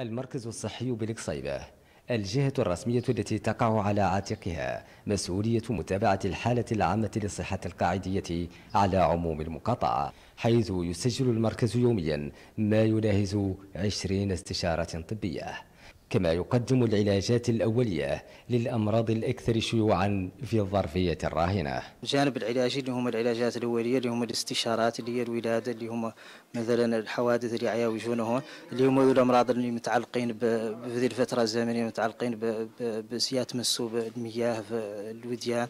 المركز الصحي بلقصيبة الجهة الرسمية التي تقع على عاتقها مسؤولية متابعة الحالة العامة للصحة القاعدية على عموم المقاطعة حيث يسجل المركز يوميا ما يناهز 20 استشارة طبية كما يقدم العلاجات الأولية للأمراض الأكثر شيوعا في الظرفية الراهنة الجانب العلاجي اللي هم العلاجات الأولية اللي هم الاستشارات اللي هي الولادة اللي هم مثلا الحوادث اللي يعاوجون هون اللي هم الأمراض اللي متعلقين بهذه الفترة الزمنية متعلقين بسيات مسوب المياه في الوديان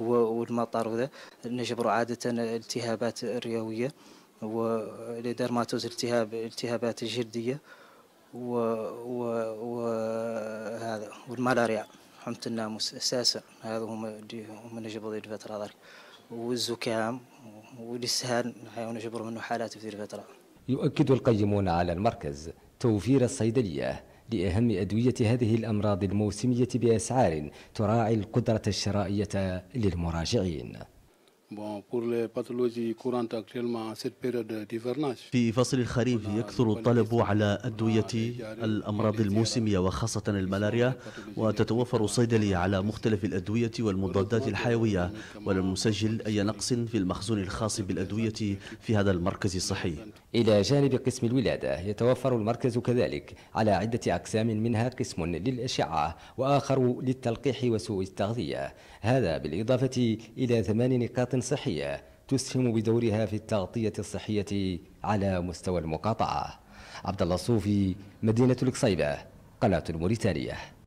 والمطر وذا نجبر عادة التهابات الرئوية ودرماتوز التهاب التهابات الجلدية و... و... وهذا والملاريا حمت الناموس اساسا هذا هم من جبر ذي الفتره هذاك والزكام والاسهال حيوان جبر منه حالات في ذي الفتره يؤكد القيمون على المركز توفير الصيدليه لأهم أدوية هذه الأمراض الموسمية بأسعار تراعي القدرة الشرائية للمراجعين في فصل الخريف يكثر الطلب على أدوية الأمراض الموسمية وخاصة الملاريا وتتوفر الصيدلية على مختلف الأدوية والمضادات الحيوية ولم نسجل أي نقص في المخزون الخاص بالأدوية في هذا المركز الصحي إلى جانب قسم الولادة يتوفر المركز كذلك على عدة أقسام منها قسم للأشعة وآخر للتلقيح وسوء التغذية هذا بالإضافة إلى ثمان نقاط صحية تسهم بدورها في التغطية الصحية على مستوى المقاطعة عبد الله صوفي مدينة القصيبة قناة الموريتانية